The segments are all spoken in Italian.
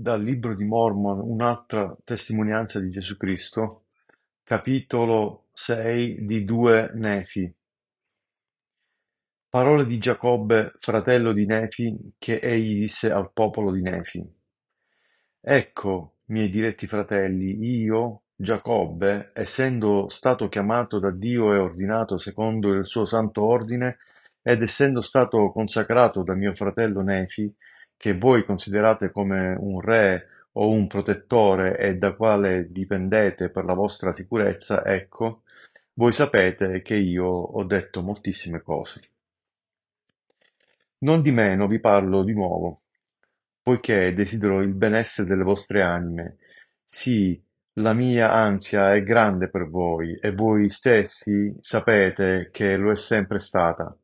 dal Libro di Mormon, un'altra testimonianza di Gesù Cristo, capitolo 6 di due Nefi. Parole di Giacobbe, fratello di Nefi, che egli disse al popolo di Nefi. Ecco, miei diretti fratelli, io, Giacobbe, essendo stato chiamato da Dio e ordinato secondo il suo santo ordine, ed essendo stato consacrato da mio fratello Nefi, che voi considerate come un re o un protettore e da quale dipendete per la vostra sicurezza, ecco, voi sapete che io ho detto moltissime cose. Non di meno vi parlo di nuovo, poiché desidero il benessere delle vostre anime. Sì, la mia ansia è grande per voi e voi stessi sapete che lo è sempre stata,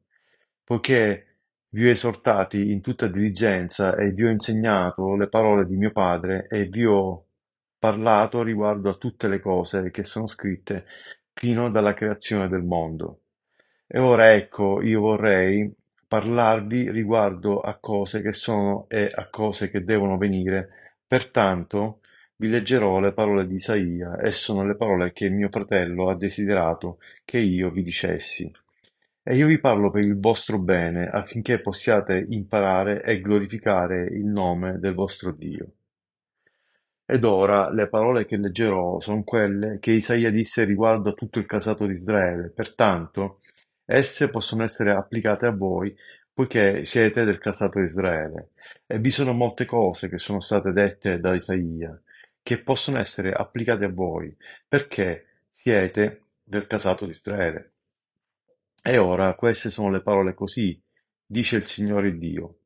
poiché vi ho esortati in tutta diligenza e vi ho insegnato le parole di mio Padre e vi ho parlato riguardo a tutte le cose che sono scritte fino dalla creazione del mondo. E ora ecco, io vorrei parlarvi riguardo a cose che sono e a cose che devono venire, pertanto vi leggerò le parole di Isaia e sono le parole che mio fratello ha desiderato che io vi dicessi. E io vi parlo per il vostro bene, affinché possiate imparare e glorificare il nome del vostro Dio. Ed ora le parole che leggerò sono quelle che Isaia disse riguardo a tutto il casato di Israele, pertanto esse possono essere applicate a voi poiché siete del casato di Israele. E vi sono molte cose che sono state dette da Isaia che possono essere applicate a voi perché siete del casato di Israele. E ora queste sono le parole così, dice il Signore Dio.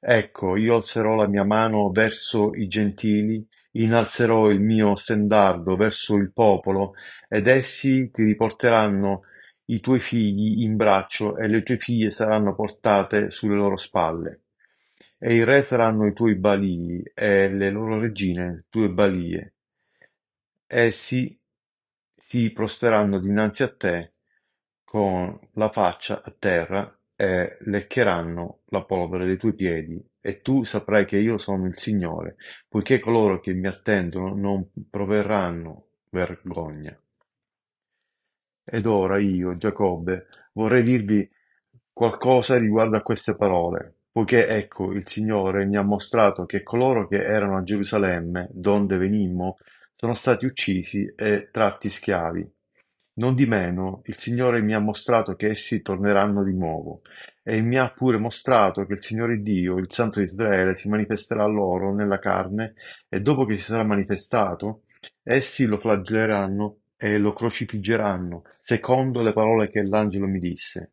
Ecco, io alzerò la mia mano verso i gentili, innalzerò il mio stendardo verso il popolo, ed essi ti riporteranno i tuoi figli in braccio e le tue figlie saranno portate sulle loro spalle. E i re saranno i tuoi balii e le loro regine tue balie. Essi si prosteranno dinanzi a te con la faccia a terra e leccheranno la polvere dei tuoi piedi, e tu saprai che io sono il Signore, poiché coloro che mi attendono non proverranno vergogna. Ed ora io, Giacobbe, vorrei dirvi qualcosa riguardo a queste parole, poiché ecco il Signore mi ha mostrato che coloro che erano a Gerusalemme, donde venimmo, sono stati uccisi e tratti schiavi, non di meno, il Signore mi ha mostrato che essi torneranno di nuovo, e mi ha pure mostrato che il Signore Dio, il Santo Israele, si manifesterà loro nella carne, e dopo che si sarà manifestato, essi lo flagelleranno e lo crocifiggeranno, secondo le parole che l'angelo mi disse.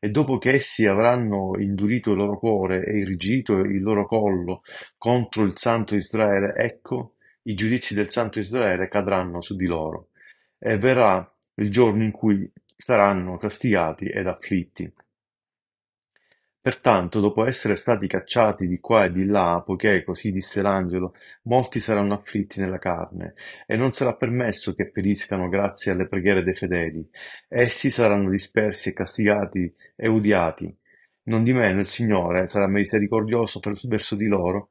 E dopo che essi avranno indurito il loro cuore e irrigito il loro collo contro il Santo Israele, ecco, i giudizi del Santo Israele cadranno su di loro. E verrà il giorno in cui saranno castigati ed afflitti. Pertanto, dopo essere stati cacciati di qua e di là, poiché, così disse l'angelo, molti saranno afflitti nella carne, e non sarà permesso che periscano grazie alle preghiere dei fedeli. Essi saranno dispersi e castigati e odiati. Non di meno il Signore sarà misericordioso verso di loro,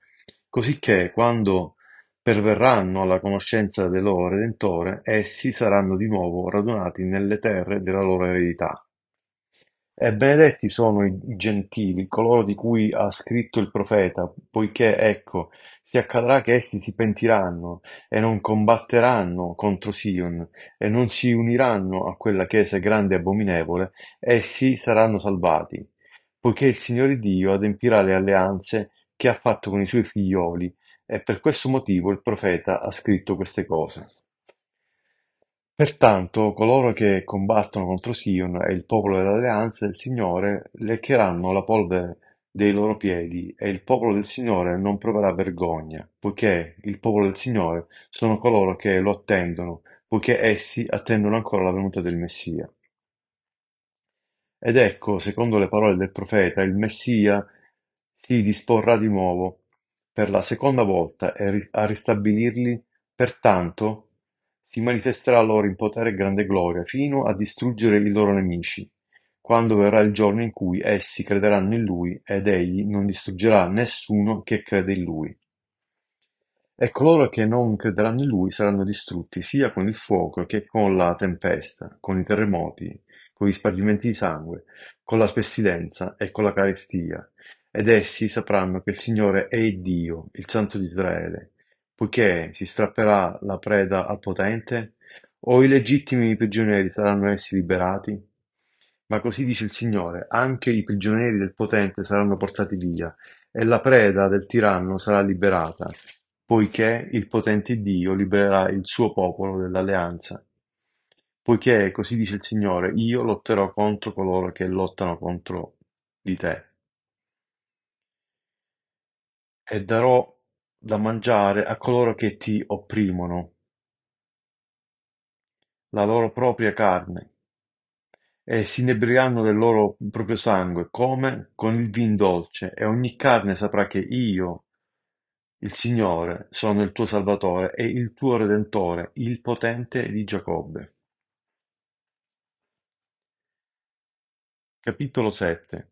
cosicché quando Perverranno alla conoscenza del loro Redentore essi saranno di nuovo radunati nelle terre della loro eredità. E benedetti sono i gentili, coloro di cui ha scritto il profeta, poiché, ecco, si accadrà che essi si pentiranno e non combatteranno contro Sion e non si uniranno a quella chiesa grande e abominevole, essi saranno salvati, poiché il Signore Dio adempirà le alleanze che ha fatto con i suoi figlioli e per questo motivo il profeta ha scritto queste cose. Pertanto coloro che combattono contro Sion e il popolo dell'alleanza del Signore leccheranno la polvere dei loro piedi e il popolo del Signore non proverà vergogna, poiché il popolo del Signore sono coloro che lo attendono, poiché essi attendono ancora la venuta del Messia. Ed ecco, secondo le parole del profeta, il Messia si disporrà di nuovo per la seconda volta e a ristabilirli pertanto si manifesterà loro in potere e grande gloria, fino a distruggere i loro nemici, quando verrà il giorno in cui essi crederanno in lui ed egli non distruggerà nessuno che crede in lui. E coloro che non crederanno in lui saranno distrutti sia con il fuoco che con la tempesta, con i terremoti, con gli spargimenti di sangue, con la pestilenza e con la carestia, ed essi sapranno che il Signore è il Dio, il Santo di Israele, poiché si strapperà la preda al potente, o i legittimi prigionieri saranno essi liberati? Ma così dice il Signore, anche i prigionieri del potente saranno portati via, e la preda del tiranno sarà liberata, poiché il potente Dio libererà il suo popolo dell'alleanza. poiché così dice il Signore, io lotterò contro coloro che lottano contro di te e darò da mangiare a coloro che ti opprimono, la loro propria carne, e si inebrieranno del loro proprio sangue, come con il vin dolce, e ogni carne saprà che io, il Signore, sono il tuo Salvatore e il tuo Redentore, il potente di Giacobbe. Capitolo 7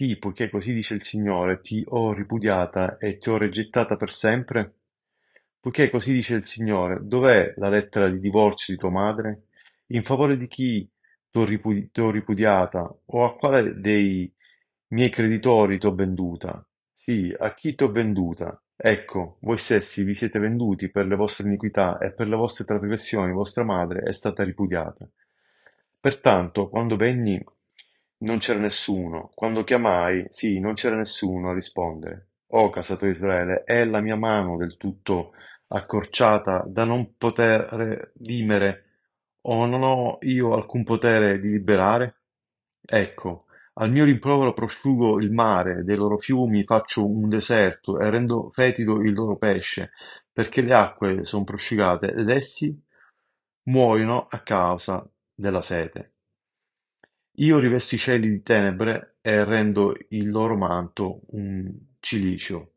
sì, poiché così dice il Signore, ti ho ripudiata e ti ho rigettata per sempre? Poiché così dice il Signore, dov'è la lettera di divorzio di tua madre? In favore di chi t'ho ripudi- ripudiata o a quale dei miei creditori ti ho venduta? Sì, a chi ti ho venduta? Ecco, voi stessi vi siete venduti per le vostre iniquità e per le vostre trasgressioni, vostra madre è stata ripudiata. Pertanto, quando venni non c'era nessuno, quando chiamai, sì, non c'era nessuno a rispondere. Oh, casato Israele, è la mia mano del tutto accorciata da non poter dimere, o non ho io alcun potere di liberare? Ecco, al mio rimprovero prosciugo il mare, dei loro fiumi faccio un deserto e rendo fetido il loro pesce, perché le acque sono prosciugate ed essi muoiono a causa della sete. Io rivesto i cieli di tenebre e rendo il loro manto un cilicio.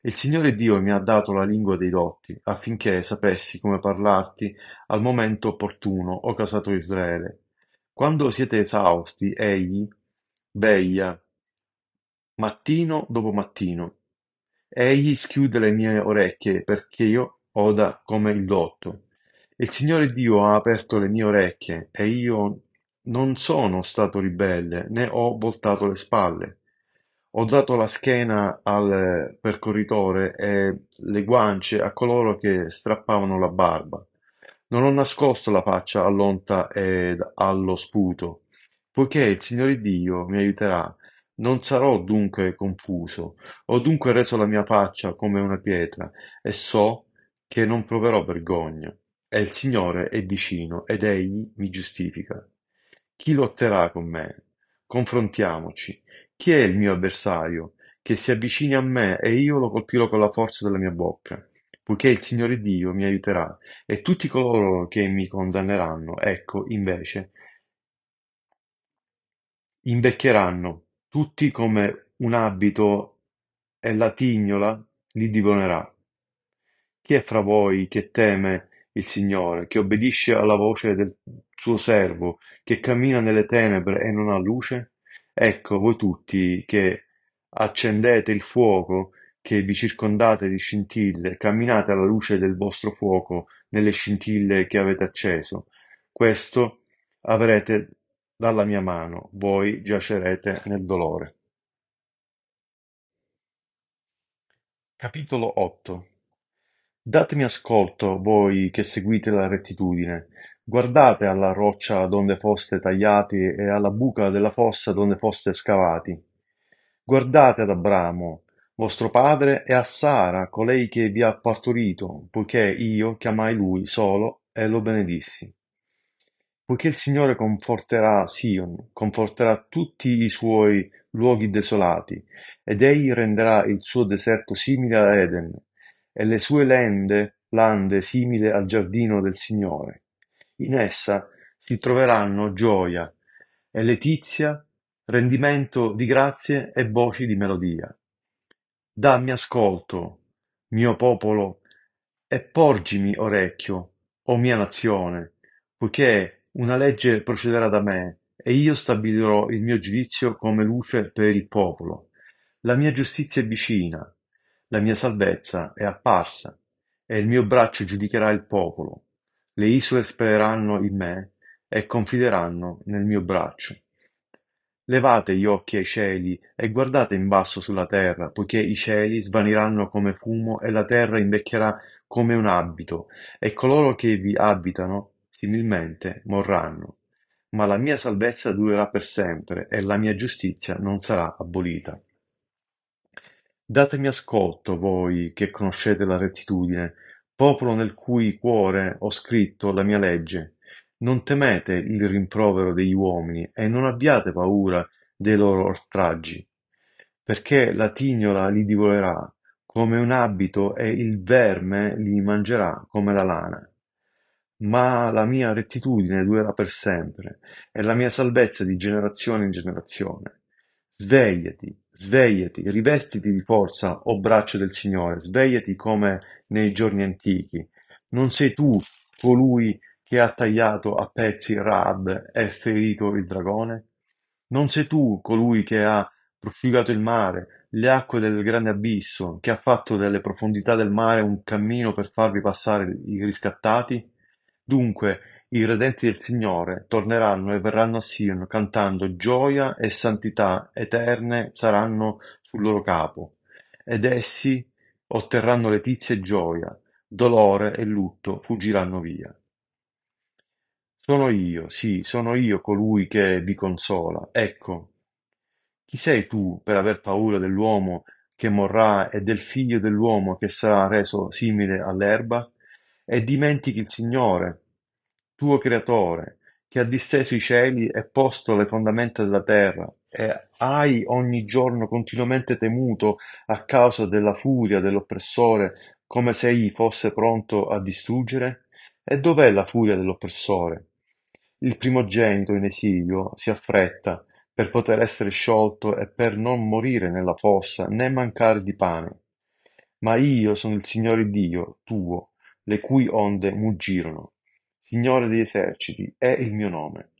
il Signore Dio mi ha dato la lingua dei dotti, affinché sapessi come parlarti al momento opportuno, o casato Israele. Quando siete esausti, egli veglia mattino dopo mattino. Egli schiude le mie orecchie perché io oda come il dotto. Il Signore Dio ha aperto le mie orecchie e io non sono stato ribelle, né ho voltato le spalle. Ho dato la schiena al percorritore e le guance a coloro che strappavano la barba. Non ho nascosto la faccia all'onta ed allo sputo, poiché il Signore Dio mi aiuterà. Non sarò dunque confuso. Ho dunque reso la mia faccia come una pietra, e so che non proverò vergogna. E il Signore è vicino, ed egli mi giustifica. Chi lotterà con me? Confrontiamoci. Chi è il mio avversario, che si avvicini a me, e io lo colpirò con la forza della mia bocca? Poiché il Signore Dio mi aiuterà, e tutti coloro che mi condanneranno, ecco, invece, invecchieranno, tutti come un abito, e la tignola li divonerà. Chi è fra voi che teme il Signore, che obbedisce alla voce del suo servo, che cammina nelle tenebre e non ha luce? Ecco voi tutti che accendete il fuoco, che vi circondate di scintille, camminate alla luce del vostro fuoco nelle scintille che avete acceso. Questo avrete dalla mia mano, voi giacerete nel dolore. Capitolo 8 Datemi ascolto, voi che seguite la rettitudine, Guardate alla roccia donde foste tagliati e alla buca della fossa donde foste scavati. Guardate ad Abramo, vostro padre, e a Sara, colei che vi ha partorito, poiché io chiamai lui solo e lo benedissi. Poiché il Signore conforterà Sion, conforterà tutti i suoi luoghi desolati, ed egli renderà il suo deserto simile a Eden, e le sue lende, lande simile al giardino del Signore in essa si troveranno gioia e letizia, rendimento di grazie e voci di melodia. Dammi ascolto, mio popolo, e porgimi orecchio, o mia nazione, poiché una legge procederà da me, e io stabilirò il mio giudizio come luce per il popolo. La mia giustizia è vicina, la mia salvezza è apparsa, e il mio braccio giudicherà il popolo. Le isole spereranno in me e confideranno nel mio braccio. Levate gli occhi ai cieli e guardate in basso sulla terra, poiché i cieli svaniranno come fumo e la terra invecchierà come un abito, e coloro che vi abitano similmente morranno. Ma la mia salvezza durerà per sempre e la mia giustizia non sarà abolita. Datemi ascolto, voi che conoscete la rettitudine, Popolo nel cui cuore ho scritto la mia legge, non temete il rimprovero degli uomini e non abbiate paura dei loro oltraggi, perché la tignola li divorerà come un abito e il verme li mangerà come la lana. Ma la mia rettitudine durerà per sempre e la mia salvezza di generazione in generazione. Svegliati, svegliati, rivestiti di forza, o braccio del Signore, svegliati come nei giorni antichi, non sei tu colui che ha tagliato a pezzi Rab e ferito il dragone? Non sei tu colui che ha prosciugato il mare, le acque del grande abisso, che ha fatto delle profondità del mare un cammino per farvi passare i riscattati? Dunque, i redenti del Signore torneranno e verranno a Sion cantando gioia e santità eterne saranno sul loro capo. Ed essi otterranno letizia e gioia, dolore e lutto fuggiranno via. Sono io, sì, sono io colui che vi consola, ecco. Chi sei tu per aver paura dell'uomo che morrà e del figlio dell'uomo che sarà reso simile all'erba? E dimentichi il Signore, tuo Creatore, che ha disteso i cieli e posto le fondamenta della terra, eh, hai ogni giorno continuamente temuto a causa della furia dell'oppressore, come se egli fosse pronto a distruggere? E dov'è la furia dell'oppressore? Il primogenito in esilio si affretta per poter essere sciolto e per non morire nella fossa né mancare di pane. Ma io sono il Signore Dio tuo, le cui onde muggirono. Signore degli eserciti è il mio nome.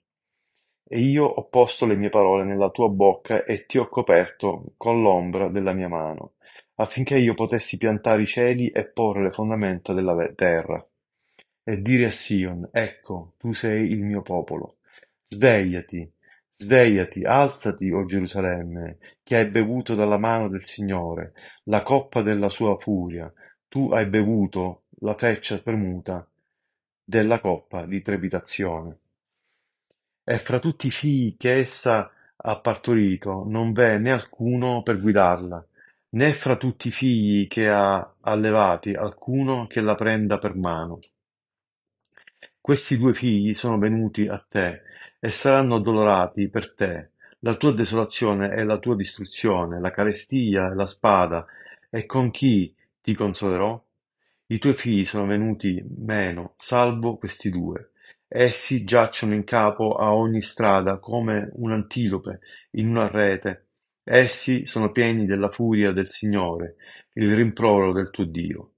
E io ho posto le mie parole nella tua bocca e ti ho coperto con l'ombra della mia mano, affinché io potessi piantare i cieli e porre le fondamenta della terra, e dire a Sion, ecco, tu sei il mio popolo. Svegliati, svegliati, alzati, o Gerusalemme, che hai bevuto dalla mano del Signore, la coppa della sua furia, tu hai bevuto la feccia premuta della coppa di trepidazione e fra tutti i figli che essa ha partorito non v'è né alcuno per guidarla, né fra tutti i figli che ha allevati alcuno che la prenda per mano. Questi due figli sono venuti a te e saranno addolorati per te. La tua desolazione e la tua distruzione, la carestia e la spada, e con chi ti consolerò? I tuoi figli sono venuti meno, salvo questi due. Essi eh giacciono in capo a ogni strada come un antilope in una rete; essi sono pieni della furia del Signore, il rimprovero del tuo Dio.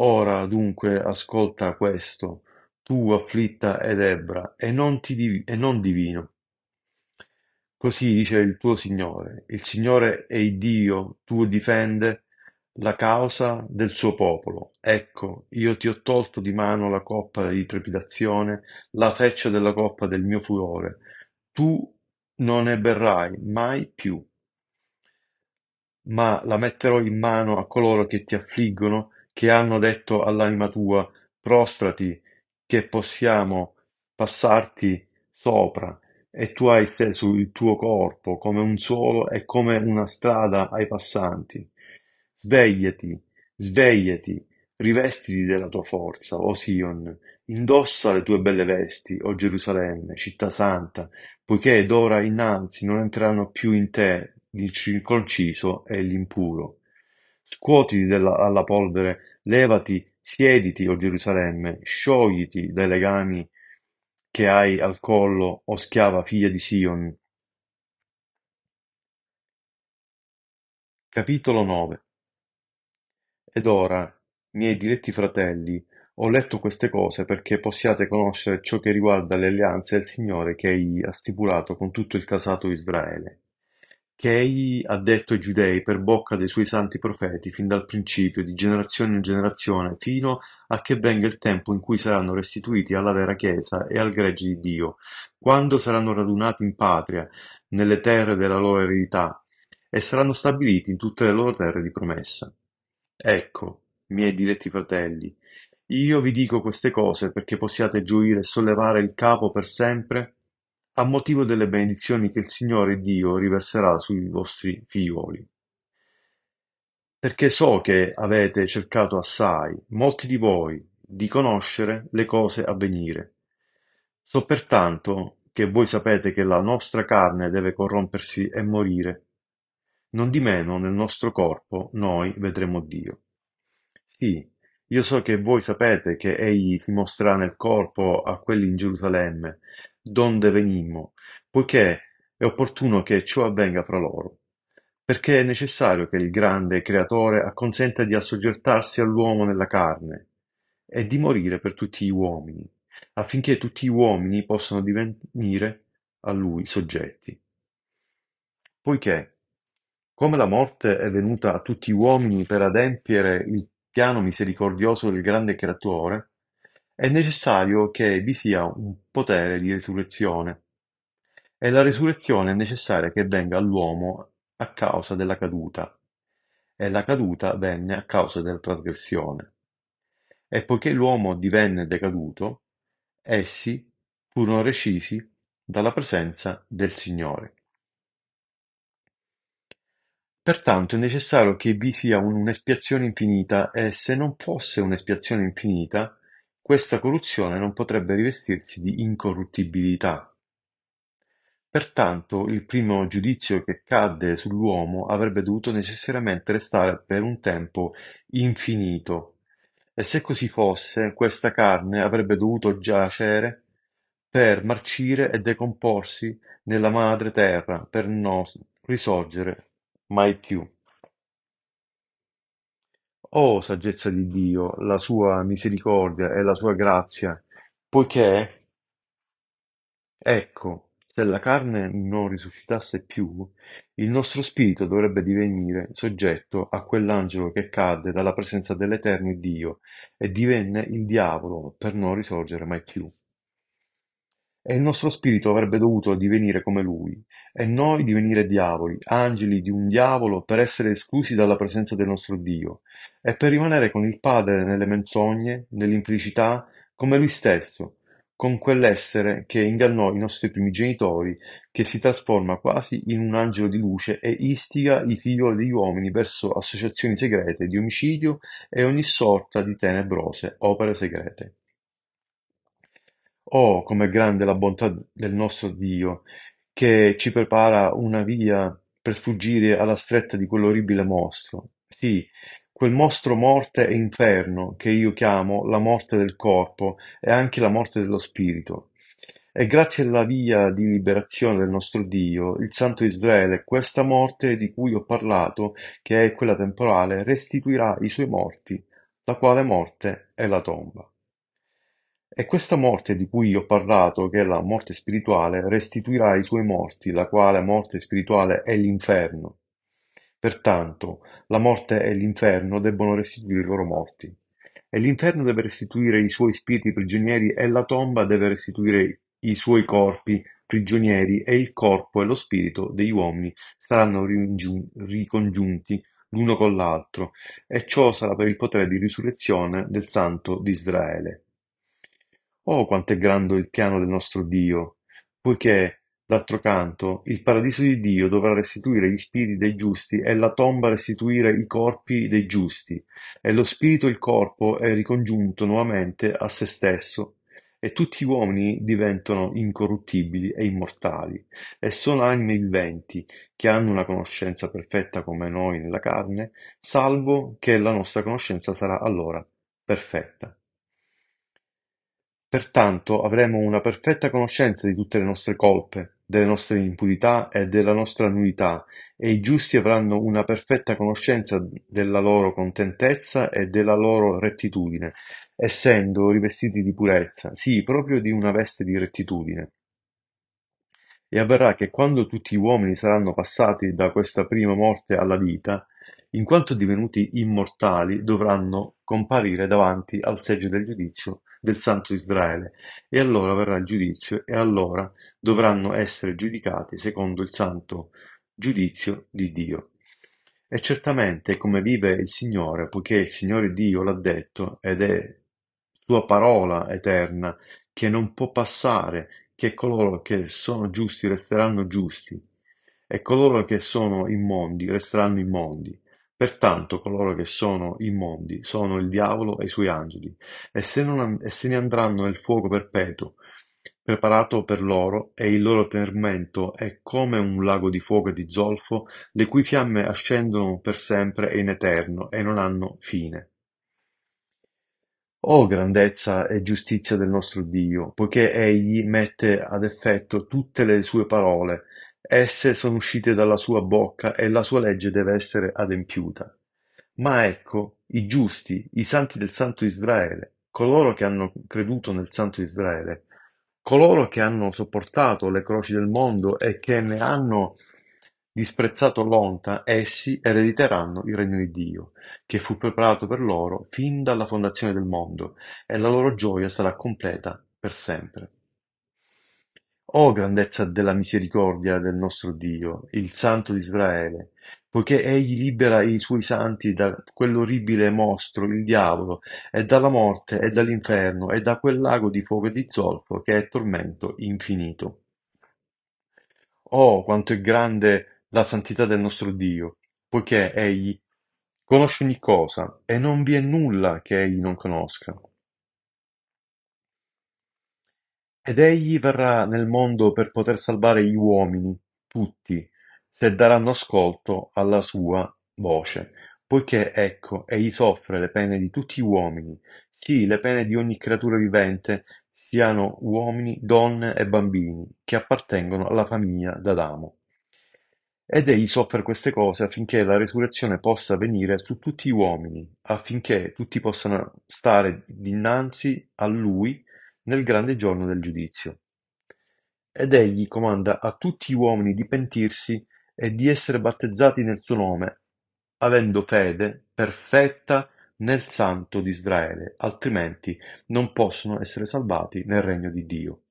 Ora dunque ascolta questo, tu afflitta ed ebra, e non di vino. Così dice il tuo Signore, il Signore e il Dio tuo difende la causa del suo popolo. Ecco, io ti ho tolto di mano la coppa di trepidazione, la feccia della coppa del mio furore. Tu non ne berrai mai più, ma la metterò in mano a coloro che ti affliggono, che hanno detto all'anima tua, prostrati, che possiamo passarti sopra, e tu hai steso il tuo corpo come un suolo e come una strada ai passanti. Svegliati, svegliati, rivestiti della tua forza, o Sion, indossa le tue belle vesti, o Gerusalemme, città santa, poiché d'ora innanzi non entreranno più in te il circonciso e l'impuro. Scuotiti della, alla polvere, levati, siediti, o Gerusalemme, sciogliti dai legami che hai al collo, o schiava figlia di Sion. Capitolo 9 ed ora, miei diletti fratelli, ho letto queste cose perché possiate conoscere ciò che riguarda le alleanze del Signore che egli ha stipulato con tutto il casato Israele, che egli ha detto ai giudei per bocca dei suoi santi profeti fin dal principio, di generazione in generazione, fino a che venga il tempo in cui saranno restituiti alla vera Chiesa e al gregge di Dio, quando saranno radunati in patria, nelle terre della loro eredità, e saranno stabiliti in tutte le loro terre di promessa. Ecco, miei diletti fratelli, io vi dico queste cose perché possiate gioire e sollevare il capo per sempre a motivo delle benedizioni che il Signore Dio riverserà sui vostri figlioli. Perché so che avete cercato assai, molti di voi, di conoscere le cose a venire. So pertanto che voi sapete che la nostra carne deve corrompersi e morire, Nondimeno nel nostro corpo noi vedremo Dio. Sì, io so che voi sapete che egli si mostrerà nel corpo a quelli in Gerusalemme, donde venimmo, poiché è opportuno che ciò avvenga fra loro, perché è necessario che il grande creatore acconsenta di assoggettarsi all'uomo nella carne e di morire per tutti gli uomini, affinché tutti gli uomini possano divenire a lui soggetti. Poiché come la morte è venuta a tutti gli uomini per adempiere il piano misericordioso del grande Creatore, è necessario che vi sia un potere di resurrezione. E la resurrezione è necessaria che venga all'uomo a causa della caduta, e la caduta venne a causa della trasgressione. E poiché l'uomo divenne decaduto, essi furono recisi dalla presenza del Signore. Pertanto è necessario che vi sia un'espiazione infinita e, se non fosse un'espiazione infinita, questa corruzione non potrebbe rivestirsi di incorruttibilità. Pertanto il primo giudizio che cadde sull'uomo avrebbe dovuto necessariamente restare per un tempo infinito, e se così fosse, questa carne avrebbe dovuto giacere per marcire e decomporsi nella madre terra, per non risorgere Mai più. O oh, saggezza di Dio, la sua misericordia e la sua grazia, poiché, ecco, se la carne non risuscitasse più, il nostro spirito dovrebbe divenire soggetto a quell'angelo che cadde dalla presenza dell'Eterno Dio e divenne il diavolo per non risorgere mai più. E il nostro spirito avrebbe dovuto divenire come lui, e noi divenire diavoli, angeli di un diavolo, per essere esclusi dalla presenza del nostro Dio, e per rimanere con il Padre nelle menzogne, nell'implicità, come lui stesso, con quell'essere che ingannò i nostri primi genitori, che si trasforma quasi in un angelo di luce e istiga i figlioli degli uomini verso associazioni segrete di omicidio e ogni sorta di tenebrose opere segrete. Oh, com'è grande la bontà del nostro Dio, che ci prepara una via per sfuggire alla stretta di quell'orribile mostro. Sì, quel mostro morte e inferno che io chiamo la morte del corpo e anche la morte dello spirito. E grazie alla via di liberazione del nostro Dio, il Santo Israele, questa morte di cui ho parlato, che è quella temporale, restituirà i suoi morti, la quale morte è la tomba. È questa morte di cui ho parlato che è la morte spirituale restituirà ai suoi morti, la quale morte spirituale è l'inferno. Pertanto, la morte e l'inferno debbono restituire i loro morti. E l'inferno deve restituire i suoi spiriti prigionieri e la tomba deve restituire i suoi corpi prigionieri e il corpo e lo spirito degli uomini saranno ricongiunti l'uno con l'altro e ciò sarà per il potere di risurrezione del Santo di Israele. Oh quanto è grande il piano del nostro Dio! Poiché, d'altro canto, il paradiso di Dio dovrà restituire gli spiriti dei giusti e la tomba restituire i corpi dei giusti, e lo spirito e il corpo è ricongiunto nuovamente a se stesso, e tutti gli uomini diventano incorruttibili e immortali, e sono anime viventi, che hanno una conoscenza perfetta come noi nella carne, salvo che la nostra conoscenza sarà allora perfetta. Pertanto avremo una perfetta conoscenza di tutte le nostre colpe, delle nostre impurità e della nostra nullità, e i giusti avranno una perfetta conoscenza della loro contentezza e della loro rettitudine, essendo rivestiti di purezza, sì, proprio di una veste di rettitudine. E avverrà che quando tutti gli uomini saranno passati da questa prima morte alla vita, in quanto divenuti immortali, dovranno comparire davanti al seggio del giudizio del Santo Israele, e allora verrà il giudizio, e allora dovranno essere giudicati secondo il santo giudizio di Dio. E certamente come vive il Signore, poiché il Signore Dio l'ha detto ed è sua parola eterna, che non può passare, che coloro che sono giusti resteranno giusti e coloro che sono immondi resteranno immondi. Pertanto coloro che sono immondi sono il diavolo e i suoi angeli, e se ne andranno nel fuoco perpetuo, preparato per loro, e il loro tormento è come un lago di fuoco e di zolfo, le cui fiamme ascendono per sempre e in eterno, e non hanno fine. O oh, grandezza e giustizia del nostro Dio, poiché egli mette ad effetto tutte le sue parole, Esse sono uscite dalla sua bocca e la sua legge deve essere adempiuta. Ma ecco, i giusti, i santi del Santo Israele, coloro che hanno creduto nel Santo Israele, coloro che hanno sopportato le croci del mondo e che ne hanno disprezzato l'onta, essi erediteranno il regno di Dio, che fu preparato per loro fin dalla fondazione del mondo, e la loro gioia sarà completa per sempre. O grandezza della misericordia del nostro Dio, il Santo di Israele, poiché egli libera i suoi santi da quell'orribile mostro, il diavolo, e dalla morte, e dall'inferno, e da quel lago di fuoco e di zolfo che è tormento infinito. Oh, quanto è grande la santità del nostro Dio, poiché egli conosce ogni cosa, e non vi è nulla che egli non conosca. Ed egli verrà nel mondo per poter salvare gli uomini, tutti, se daranno ascolto alla sua voce. Poiché, ecco, egli soffre le pene di tutti gli uomini, sì, le pene di ogni creatura vivente, siano uomini, donne e bambini, che appartengono alla famiglia d'Adamo. Ed egli soffre queste cose affinché la resurrezione possa venire su tutti gli uomini, affinché tutti possano stare dinanzi a lui nel grande giorno del giudizio. Ed egli comanda a tutti gli uomini di pentirsi e di essere battezzati nel suo nome, avendo fede perfetta nel Santo di Israele, altrimenti non possono essere salvati nel regno di Dio.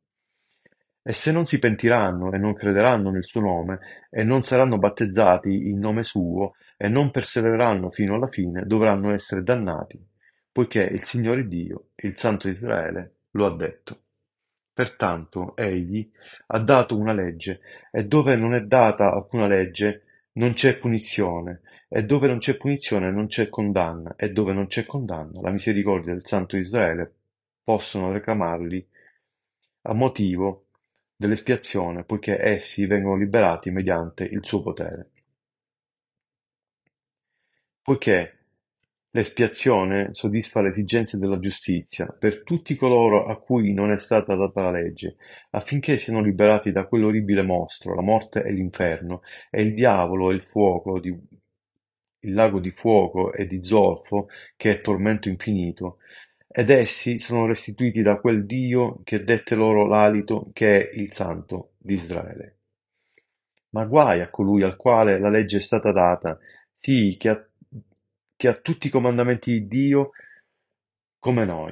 E se non si pentiranno e non crederanno nel suo nome, e non saranno battezzati in nome suo, e non persevereranno fino alla fine, dovranno essere dannati, poiché il Signore Dio, il Santo Israele, lo ha detto. Pertanto egli ha dato una legge, e dove non è data alcuna legge non c'è punizione, e dove non c'è punizione non c'è condanna, e dove non c'è condanna la misericordia del Santo Israele possono reclamarli a motivo dell'espiazione, poiché essi vengono liberati mediante il suo potere. Poiché L'espiazione soddisfa le esigenze della giustizia per tutti coloro a cui non è stata data la legge, affinché siano liberati da quell'orribile mostro, la morte e l'inferno, e il diavolo e il fuoco di il lago di fuoco e di zolfo, che è tormento infinito, ed essi sono restituiti da quel Dio che dette loro l'alito, che è il Santo di Israele. Ma guai a colui al quale la legge è stata data, sì che a che ha tutti i comandamenti di Dio come noi,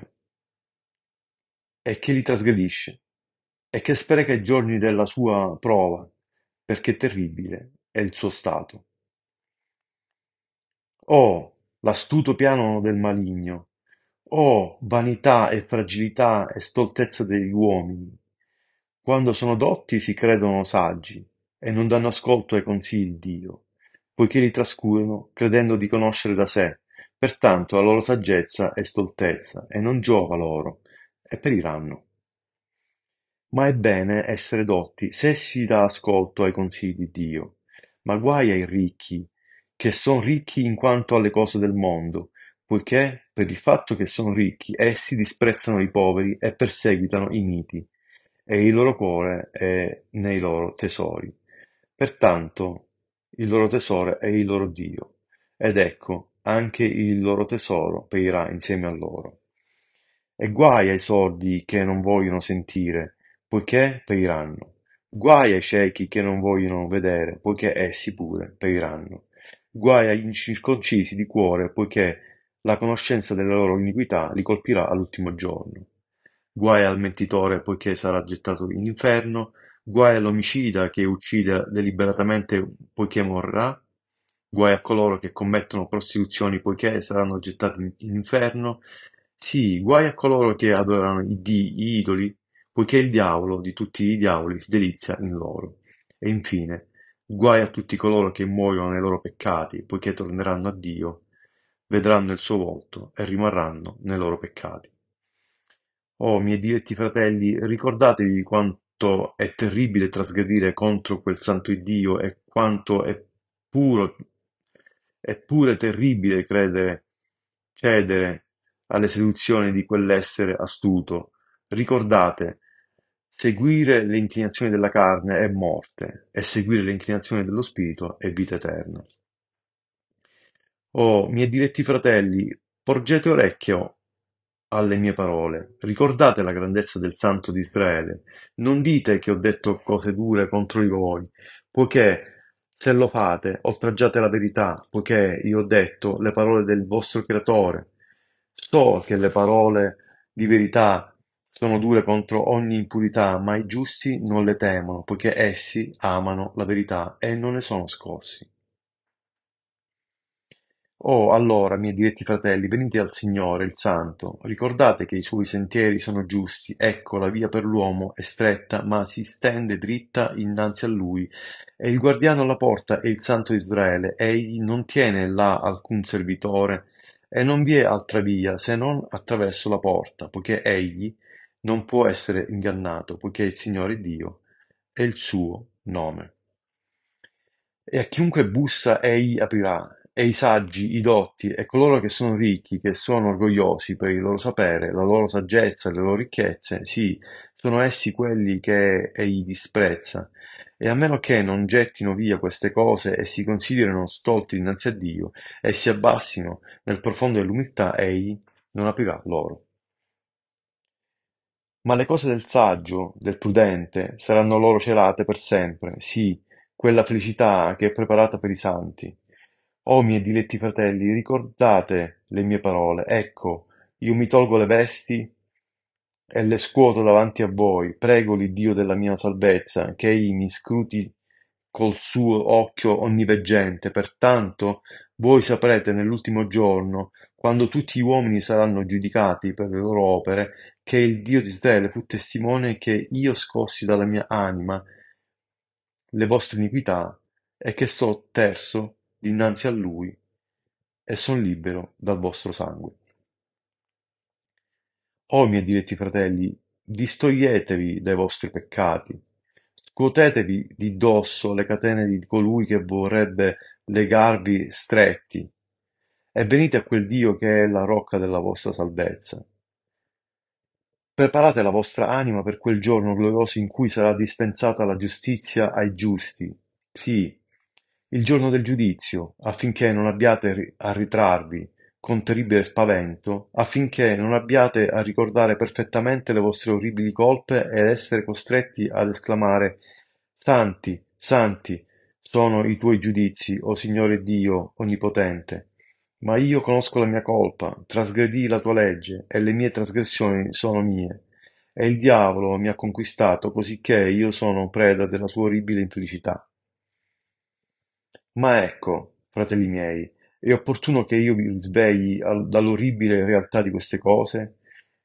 e che li trasgredisce, e che spreca i giorni della sua prova, perché terribile è il suo stato. Oh, l'astuto piano del maligno! Oh, vanità e fragilità e stoltezza degli uomini! Quando sono dotti si credono saggi e non danno ascolto ai consigli di Dio poiché li trascurano, credendo di conoscere da sé, pertanto la loro saggezza è stoltezza, e non giova loro, e periranno. Ma è bene essere dotti, se si dà ascolto ai consigli di Dio, ma guai ai ricchi, che sono ricchi in quanto alle cose del mondo, poiché per il fatto che sono ricchi essi disprezzano i poveri e perseguitano i miti, e il loro cuore è nei loro tesori. Pertanto il loro tesoro è il loro Dio, ed ecco, anche il loro tesoro perirà insieme a loro. E guai ai sordi che non vogliono sentire, poiché periranno. Guai ai ciechi che non vogliono vedere, poiché essi pure periranno. Guai agli incirconcisi di cuore, poiché la conoscenza delle loro iniquità li colpirà all'ultimo giorno. Guai al mentitore, poiché sarà gettato in inferno. Guai all'omicida che uccida deliberatamente poiché morrà, guai a coloro che commettono prostituzioni poiché saranno gettati in inferno, sì, guai a coloro che adorano i dì, gli idoli, poiché il diavolo di tutti i diavoli si delizia in loro. E infine, guai a tutti coloro che muoiono nei loro peccati, poiché torneranno a Dio, vedranno il suo volto e rimarranno nei loro peccati. Oh, miei diretti fratelli, ricordatevi quanto è terribile trasgredire contro quel santo Dio e quanto è puro è pure terribile credere, cedere alle seduzioni di quell'essere astuto. Ricordate, seguire le inclinazioni della carne è morte, e seguire le inclinazioni dello spirito è vita eterna. O oh, miei diretti fratelli, porgete orecchio alle mie parole, ricordate la grandezza del Santo di Israele, non dite che ho detto cose dure contro di voi, poiché se lo fate oltraggiate la verità, poiché io ho detto le parole del vostro Creatore. So che le parole di verità sono dure contro ogni impurità, ma i giusti non le temono, poiché essi amano la verità e non ne sono scossi. Oh allora, miei diretti fratelli, venite al Signore, il Santo, ricordate che i suoi sentieri sono giusti, ecco la via per l'uomo è stretta, ma si stende dritta innanzi a lui, e il guardiano alla porta è il Santo Israele, egli non tiene là alcun servitore, e non vi è altra via se non attraverso la porta, poiché egli non può essere ingannato, poiché il Signore Dio è il suo nome. E a chiunque bussa egli aprirà, e i saggi, i dotti e coloro che sono ricchi, che sono orgogliosi per il loro sapere, la loro saggezza e le loro ricchezze, sì, sono essi quelli che egli disprezza. E a meno che non gettino via queste cose e si considerino stolti innanzi a Dio e si abbassino nel profondo dell'umiltà, egli non aprirà loro. Ma le cose del saggio, del prudente, saranno loro celate per sempre, sì, quella felicità che è preparata per i santi. O oh, miei diletti fratelli, ricordate le mie parole: ecco, io mi tolgo le vesti e le scuoto davanti a voi. Prego l'Iddio della mia salvezza, che egli mi scruti col suo occhio onniveggente. Pertanto voi saprete nell'ultimo giorno, quando tutti gli uomini saranno giudicati per le loro opere, che il Dio di Israele fu testimone che io scossi dalla mia anima le vostre iniquità e che sto terzo dinanzi a lui e son libero dal vostro sangue. O miei diretti fratelli, distoglietevi dai vostri peccati, scuotetevi di dosso le catene di colui che vorrebbe legarvi stretti e venite a quel Dio che è la rocca della vostra salvezza. Preparate la vostra anima per quel giorno glorioso in cui sarà dispensata la giustizia ai giusti, sì, il giorno del giudizio, affinché non abbiate a ritrarvi con terribile spavento, affinché non abbiate a ricordare perfettamente le vostre orribili colpe ed essere costretti ad esclamare Santi, santi sono i tuoi giudizi, o Signore Dio Onnipotente. Ma io conosco la mia colpa, trasgredì la tua legge, e le mie trasgressioni sono mie. E il diavolo mi ha conquistato, cosicché io sono preda della sua orribile infelicità. Ma ecco, fratelli miei, è opportuno che io vi risvegli al- dall'orribile realtà di queste cose?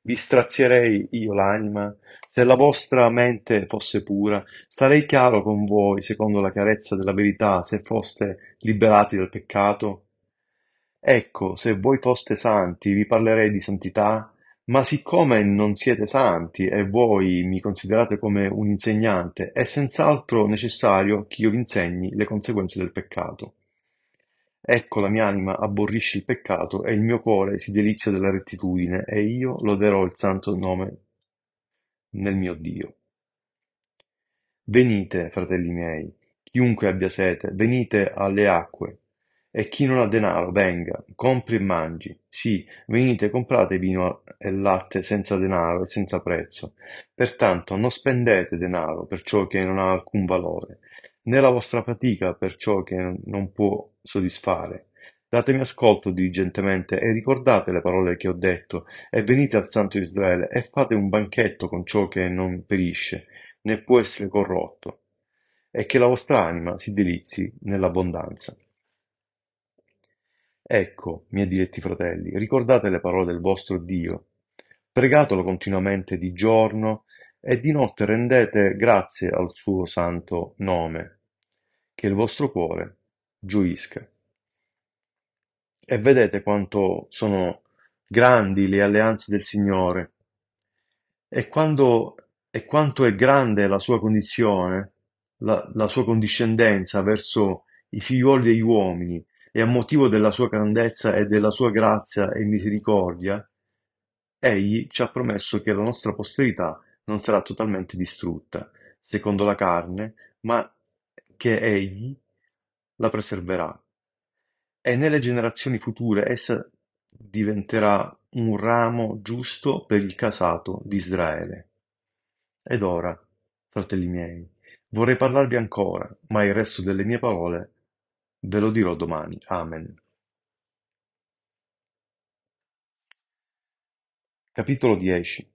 Vi strazierei io l'anima? Se la vostra mente fosse pura, starei chiaro con voi secondo la chiarezza della verità, se foste liberati dal peccato? Ecco, se voi foste santi, vi parlerei di santità, ma siccome non siete santi e voi mi considerate come un insegnante, è senz'altro necessario che io vi insegni le conseguenze del peccato. Ecco la mia anima abborrisce il peccato e il mio cuore si delizia della rettitudine e io loderò il santo nome nel mio Dio. Venite, fratelli miei, chiunque abbia sete, venite alle acque, e chi non ha denaro venga, compri e mangi. Sì, venite comprate vino e latte senza denaro e senza prezzo. Pertanto non spendete denaro per ciò che non ha alcun valore, né la vostra fatica per ciò che non può soddisfare. Datemi ascolto diligentemente e ricordate le parole che ho detto e venite al Santo Israele e fate un banchetto con ciò che non perisce, né può essere corrotto, e che la vostra anima si delizi nell'abbondanza. Ecco, miei diletti fratelli, ricordate le parole del vostro Dio, pregatelo continuamente di giorno e di notte rendete grazie al suo santo nome, che il vostro cuore gioisca. E vedete quanto sono grandi le alleanze del Signore e, quando, e quanto è grande la sua condizione, la, la sua condiscendenza verso i figlioli degli uomini e a motivo della sua grandezza e della sua grazia e misericordia, egli ci ha promesso che la nostra posterità non sarà totalmente distrutta, secondo la carne, ma che egli la preserverà. E nelle generazioni future essa diventerà un ramo giusto per il casato di Israele. Ed ora, fratelli miei, vorrei parlarvi ancora, ma il resto delle mie parole Ve lo dirò domani, amen. Capitolo 10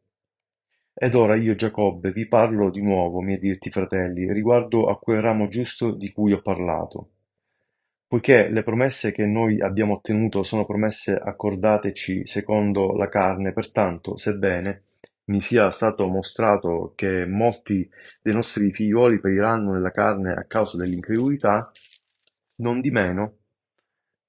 Ed ora io, Giacobbe, vi parlo di nuovo, miei dirti fratelli, riguardo a quel ramo giusto di cui ho parlato. Poiché le promesse che noi abbiamo ottenuto sono promesse accordateci secondo la carne, pertanto, sebbene mi sia stato mostrato che molti dei nostri figlioli periranno nella carne a causa dell'incredulità, Nondimeno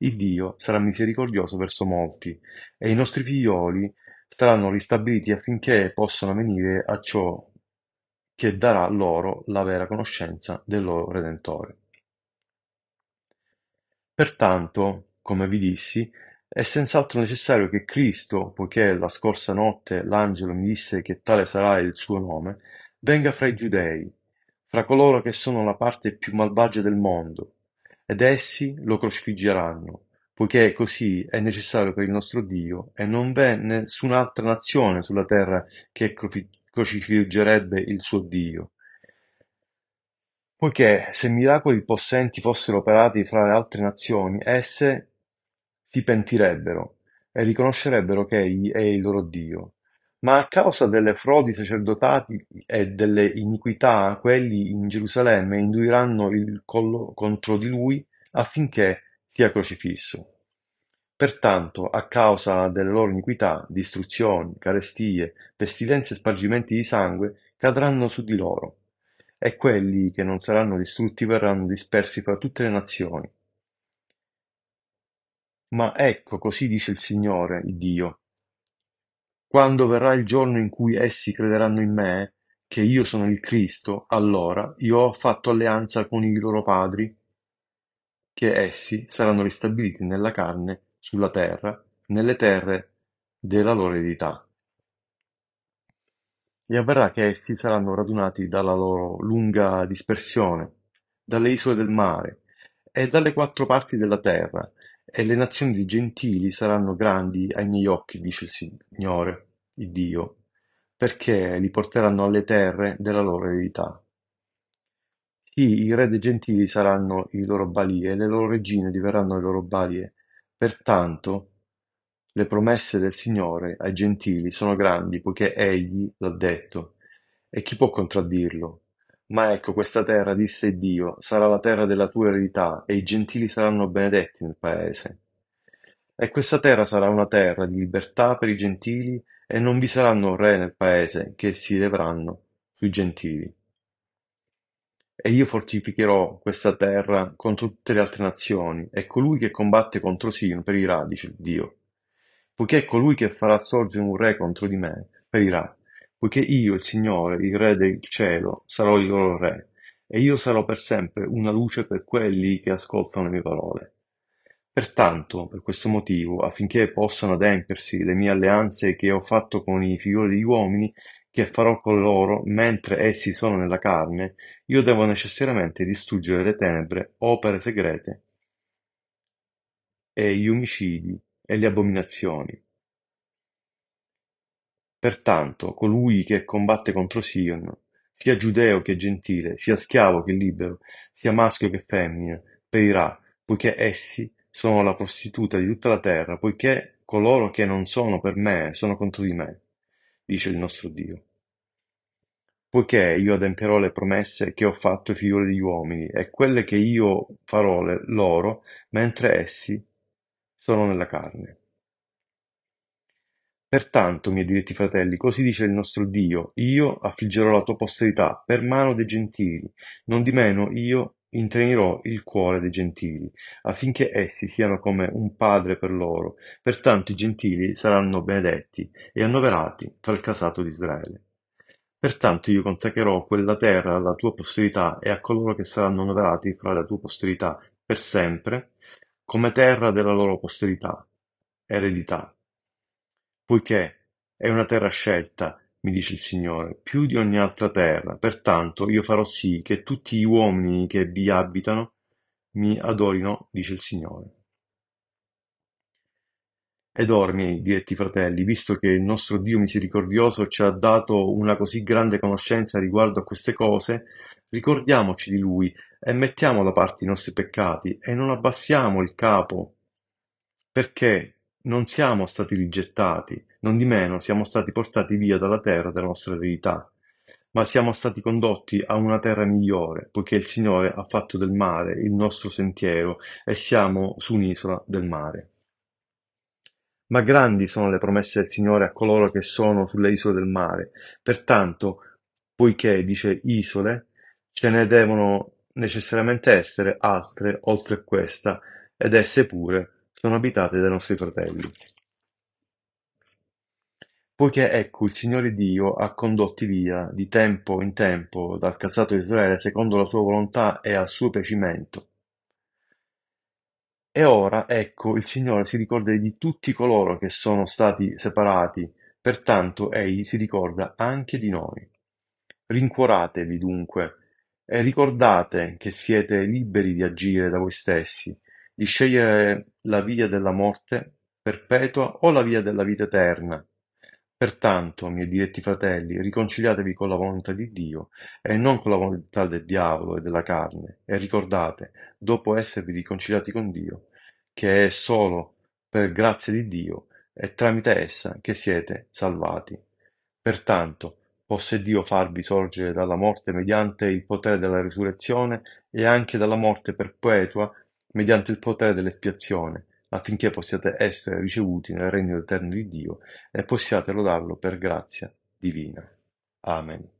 Dio sarà misericordioso verso molti, e i nostri figlioli saranno ristabiliti affinché possano venire a ciò che darà loro la vera conoscenza del loro Redentore. Pertanto, come vi dissi, è senz'altro necessario che Cristo, poiché la scorsa notte l'angelo mi disse che tale sarà il suo nome, venga fra i giudei, fra coloro che sono la parte più malvagia del mondo, ed essi lo crocifiggeranno: poiché così è necessario per il nostro Dio, e non v'è nessun'altra nazione sulla terra che crocifiggerebbe il suo Dio. Poiché se miracoli possenti fossero operati fra le altre nazioni, esse si pentirebbero e riconoscerebbero che egli è il loro Dio. Ma a causa delle frodi sacerdotali e delle iniquità quelli in Gerusalemme induiranno il collo contro di lui affinché sia crocifisso. Pertanto, a causa delle loro iniquità, distruzioni, carestie, pestilenze e spargimenti di sangue cadranno su di loro, e quelli che non saranno distrutti verranno dispersi fra tutte le nazioni. Ma ecco, così dice il Signore, il Dio, quando verrà il giorno in cui essi crederanno in me, che io sono il Cristo, allora io ho fatto alleanza con i loro padri, che essi saranno ristabiliti nella carne, sulla terra, nelle terre della loro eredità. E avverrà che essi saranno radunati dalla loro lunga dispersione, dalle isole del mare e dalle quattro parti della terra, e le nazioni dei Gentili saranno grandi ai miei occhi, dice il Signore, Dio, perché li porteranno alle terre della loro eredità. Sì, i re dei Gentili saranno i loro balie, e le loro regine diverranno le loro balie. Pertanto, le promesse del Signore ai Gentili sono grandi, poiché Egli l'ha detto. E chi può contraddirlo? Ma ecco questa terra, disse Dio, sarà la terra della tua eredità, e i gentili saranno benedetti nel paese. E questa terra sarà una terra di libertà per i gentili, e non vi saranno re nel paese che si levranno sui gentili. E io fortificherò questa terra contro tutte le altre nazioni, e colui che combatte contro Sion per i radici, Dio, poiché è colui che farà sorgere un re contro di me, perirà poiché io, il Signore, il Re del cielo, sarò il loro Re, e io sarò per sempre una luce per quelli che ascoltano le mie parole. Pertanto, per questo motivo, affinché possano adempersi le mie alleanze che ho fatto con i figli degli uomini, che farò con loro mentre essi sono nella carne, io devo necessariamente distruggere le tenebre, opere segrete e gli omicidi e le abominazioni, Pertanto, colui che combatte contro Sion, sia giudeo che gentile, sia schiavo che libero, sia maschio che femmina, perirà, poiché essi sono la prostituta di tutta la terra, poiché coloro che non sono per me sono contro di me, dice il nostro Dio. Poiché io adempierò le promesse che ho fatto ai figli degli uomini e quelle che io farò loro mentre essi sono nella carne. Pertanto, miei diletti fratelli, così dice il nostro Dio: Io affliggerò la tua posterità per mano dei gentili, non di meno io intrenirò il cuore dei gentili, affinché essi siano come un padre per loro. Pertanto i gentili saranno benedetti e annoverati tra il casato di Israele. Pertanto io consacrerò quella terra alla tua posterità e a coloro che saranno annoverati fra la tua posterità per sempre, come terra della loro posterità, eredità. Poiché è una terra scelta, mi dice il Signore, più di ogni altra terra, pertanto io farò sì che tutti gli uomini che vi abitano mi adorino, dice il Signore. Ed ormi, diretti fratelli, visto che il nostro Dio misericordioso ci ha dato una così grande conoscenza riguardo a queste cose, ricordiamoci di Lui e mettiamo da parte i nostri peccati e non abbassiamo il capo, perché non siamo stati rigettati, non di meno siamo stati portati via dalla terra della nostra eredità, ma siamo stati condotti a una terra migliore, poiché il Signore ha fatto del mare il nostro sentiero e siamo su un'isola del mare. Ma grandi sono le promesse del Signore a coloro che sono sulle isole del mare, pertanto, poiché dice isole, ce ne devono necessariamente essere altre oltre questa, ed esse pure sono abitate dai nostri fratelli. Poiché ecco il Signore Dio ha condotti via di tempo in tempo dal cazzato di Israele secondo la sua volontà e al suo piacimento. E ora ecco il Signore si ricorda di tutti coloro che sono stati separati, pertanto Egli si ricorda anche di noi. Rincuoratevi dunque e ricordate che siete liberi di agire da voi stessi di scegliere la via della morte perpetua o la via della vita eterna. Pertanto, miei diretti fratelli, riconciliatevi con la volontà di Dio e non con la volontà del diavolo e della carne, e ricordate, dopo esservi riconciliati con Dio, che è solo per grazia di Dio e tramite essa che siete salvati. Pertanto, possa Dio farvi sorgere dalla morte mediante il potere della risurrezione e anche dalla morte perpetua mediante il potere dell'espiazione, affinché possiate essere ricevuti nel regno eterno di Dio e possiate lodarlo per grazia divina. Amen.